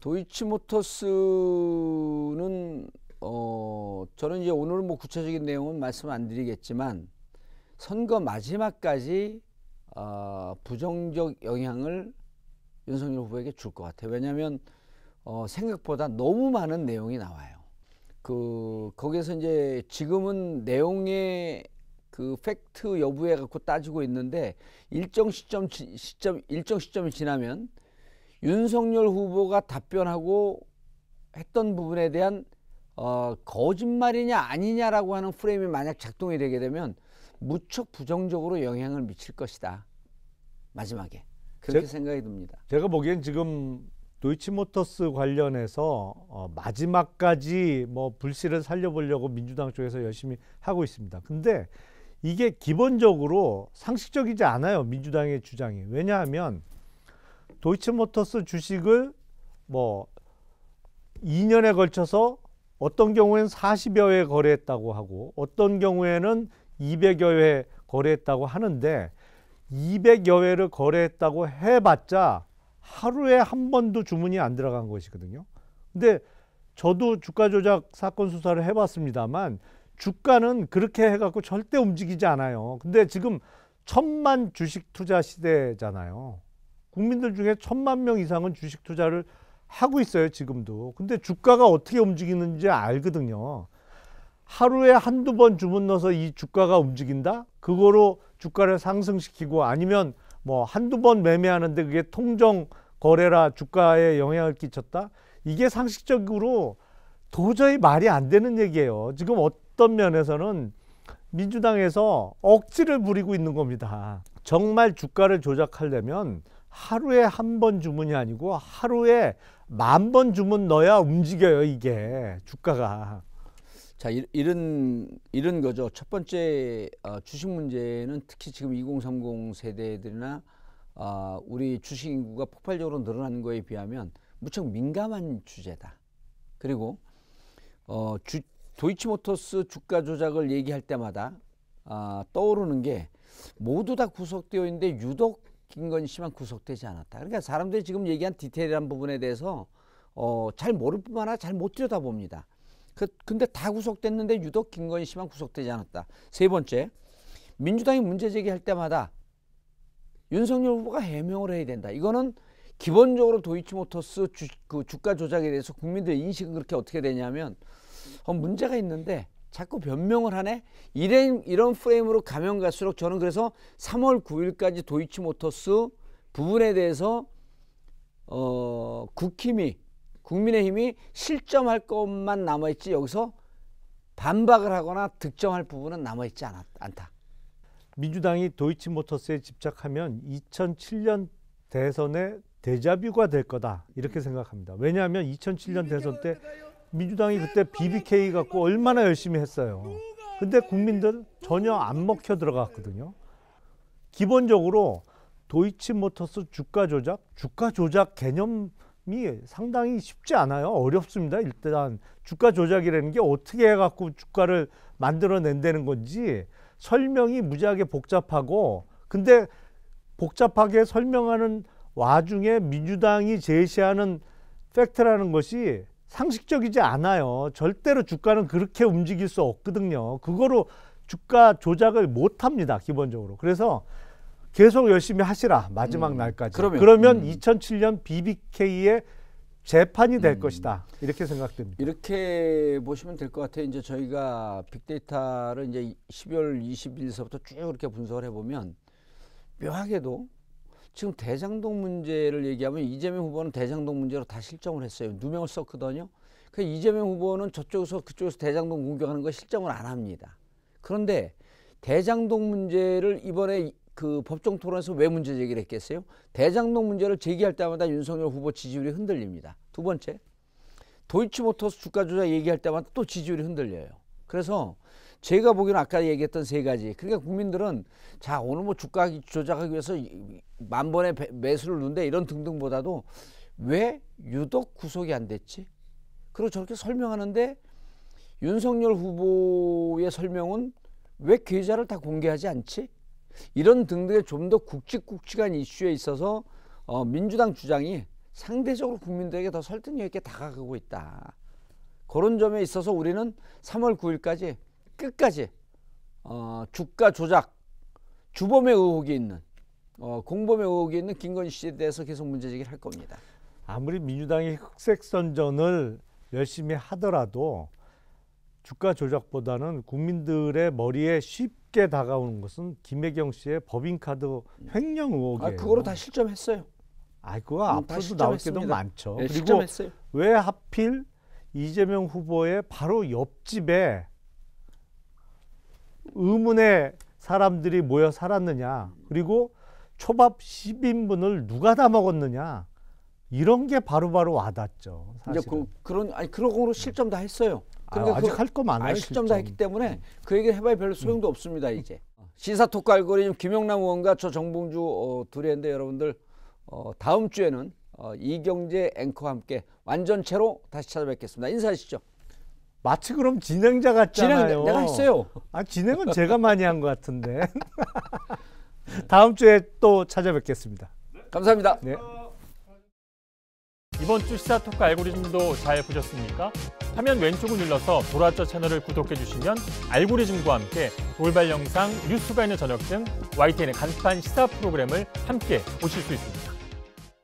도이치모터스는 어 저는 이제 오늘 뭐 구체적인 내용은 말씀 안 드리겠지만 선거 마지막까지 어, 부정적 영향을 윤석열 후보에게 줄 것 같아요. 왜냐하면 어, 생각보다 너무 많은 내용이 나와요. 그 거기에서 이제 지금은 내용의 그 팩트 여부에 갖고 따지고 있는데 일정 시점 지, 시점 일정 시점이 지나면 윤석열 후보가 답변하고 했던 부분에 대한 어, 거짓말이냐 아니냐라고 하는 프레임이 만약 작동이 되게 되면 무척 부정적으로 영향을 미칠 것이다. 마지막에 그렇게 제, 생각이 듭니다. 제가 보기엔 지금 도이치모터스 관련해서 어, 마지막까지 뭐 불씨를 살려보려고 민주당 쪽에서 열심히 하고 있습니다. 근데 이게 기본적으로 상식적이지 않아요 민주당의 주장이 왜냐하면 도이치모터스 주식을 뭐 2년에 걸쳐서 어떤 경우에는 40여 회 거래했다고 하고 어떤 경우에는 200여 회 거래했다고 하는데 200여 회를 거래했다고 해봤자 하루에 한 번도 주문이 안 들어간 것이거든요. 근데 저도 주가 조작 사건 수사를 해봤습니다만 주가는 그렇게 해갖고 절대 움직이지 않아요. 근데 지금 천만 주식 투자 시대잖아요. 국민들 중에 천만 명 이상은 주식 투자를 하고 있어요, 지금도. 근데 주가가 어떻게 움직이는지 알거든요. 하루에 한두 번 주문 넣어서 이 주가가 움직인다? 그거로 주가를 상승시키고 아니면 뭐 한두 번 매매하는데 그게 통정 거래라 주가에 영향을 끼쳤다? 이게 상식적으로 도저히 말이 안 되는 얘기예요. 지금 어떤 면에서는 민주당에서 억지를 부리고 있는 겁니다. 정말 주가를 조작하려면 하루에 한 번 주문이 아니고 하루에 만 번 주문 넣어야 움직여요 이게 주가가. 자 이, 이런 이런 거죠. 첫 번째 어, 주식 문제는 특히 지금 2030 세대들이나 어, 우리 주식 인구가 폭발적으로 늘어나는 거에 비하면 무척 민감한 주제다. 그리고 어, 주, 도이치모터스 주가 조작을 얘기할 때마다 아, 떠오르는 게 모두 다 구속되어 있는데 유독 김건희 씨만 구속되지 않았다. 그러니까 사람들이 지금 얘기한 디테일한 부분에 대해서 어, 잘 모를 뿐만 아니라 잘 못 들여다봅니다. 그, 근데 다 구속됐는데 유독 김건희 씨만 구속되지 않았다. 세 번째, 민주당이 문제 제기할 때마다 윤석열 후보가 해명을 해야 된다. 이거는 기본적으로 도이치모터스 주, 그 주가 조작에 대해서 국민들의 인식은 그렇게 어떻게 되냐면 어, 문제가 있는데 자꾸 변명을 하네. 이런, 이런 프레임으로 가면 갈수록 저는 그래서 3월 9일까지 도이치모터스 부분에 대해서 어, 국힘이 국민의힘이 실점할 것만 남아있지 여기서 반박을 하거나 득점할 부분은 남아있지 않았, 않다. 민주당이 도이치모터스에 집착하면 2007년 대선의 대자뷰가 될 거다 이렇게 생각합니다. 왜냐하면 2007년 대선 때 민주당이 그때 BBK 갖고 얼마나 열심히 했어요. 근데 국민들 전혀 안 먹혀 들어갔거든요. 기본적으로 도이치모터스 주가 조작, 주가 조작 개념이 상당히 쉽지 않아요. 어렵습니다. 일단 주가 조작이라는 게 어떻게 해갖고 주가를 만들어낸다는 건지 설명이 무지하게 복잡하고 근데 복잡하게 설명하는 와중에 민주당이 제시하는 팩트라는 것이 상식적이지 않아요. 절대로 주가는 그렇게 움직일 수 없거든요. 그거로 주가 조작을 못 합니다. 기본적으로. 그래서 계속 열심히 하시라. 마지막 음, 날까지. 그러면, 그러면 음. 2007년 BBK의 재판이 될 음. 것이다. 이렇게 생각됩니다. 이렇게 보시면 될 것 같아요. 이제 저희가 빅데이터를 이제 12월 20일서부터 쭉 이렇게 분석을 해보면 묘하게도 지금 대장동 문제를 얘기하면 이재명 후보는 대장동 문제로 다 실정을 했어요. 누명을 썼거든요. 그 그러니까 이재명 후보는 저쪽에서 그쪽에서 대장동 공격하는 거 실정을 안 합니다. 그런데 대장동 문제를 이번에 그 법정 토론에서 왜 문제 제기를 했겠어요? 대장동 문제를 제기할 때마다 윤석열 후보 지지율이 흔들립니다. 두 번째, 도이치모터스 주가 조작 얘기할 때마다 또 지지율이 흔들려요. 그래서 제가 보기에는 아까 얘기했던 세 가지. 그러니까 국민들은 자 오늘 뭐 주가 조작하기 위해서 만 번의 매수를 누는데 이런 등등보다도 왜 유독 구속이 안 됐지? 그리고 저렇게 설명하는데 윤석열 후보의 설명은 왜 계좌를 다 공개하지 않지? 이런 등등의 좀 더 굵직굵직한 이슈에 있어서 어, 민주당 주장이 상대적으로 국민들에게 더 설득력 있게 다가가고 있다. 그런 점에 있어서 우리는 3월 9일까지 끝까지 어, 주가 조작, 주범의 의혹이 있는 어, 공범의 의혹이 있는 김건희 씨에 대해서 계속 문제 제기를 할 겁니다. 아무리 민주당이 흑색 선전을 열심히 하더라도 주가 조작보다는 국민들의 머리에 쉽게 다가오는 것은 김혜경 씨의 법인카드 횡령 의혹이에요. 아, 그거로 다 실점했어요. 아, 그거 음, 앞으로도 나올 게도 많죠. 네, 그리고 실점했어요. 왜 하필 이재명 후보의 바로 옆집에 의문의 사람들이 모여 살았느냐. 그리고 초밥 10인분을 누가 다 먹었느냐 이런 게 바로바로 바로 와닿죠. 사실 이제 그, 그런 아니 그런 거로 실점 다 했어요. 근데 아, 그 직할 거 많아요. 실점 다 했기 때문에 그 얘기를 해봐야 별로 소용도 음. 없습니다 이제. 시사 토크 알고리즘 김영남 의원과 저 정봉주 어, 둘이 했데 여러분들 어, 다음 주에는 어, 이경재 앵커와 함께 완전체로 다시 찾아뵙겠습니다. 인사하시죠. 마치 그럼 진행자 같잖아요. 진행 내가 했어요. 아 진행은 제가 많이 한 것 같은데. 다음 주에 또 찾아뵙겠습니다. 네. 감사합니다. 네. 이번 주 시사토크 알고리즘도 잘 보셨습니까? 화면 왼쪽을 눌러서 돌아저 채널을 구독해 주시면 알고리즘과 함께 돌발 영상, 뉴스가 있는 저녁 등 YTN의 간판 시사 프로그램을 함께 보실 수 있습니다.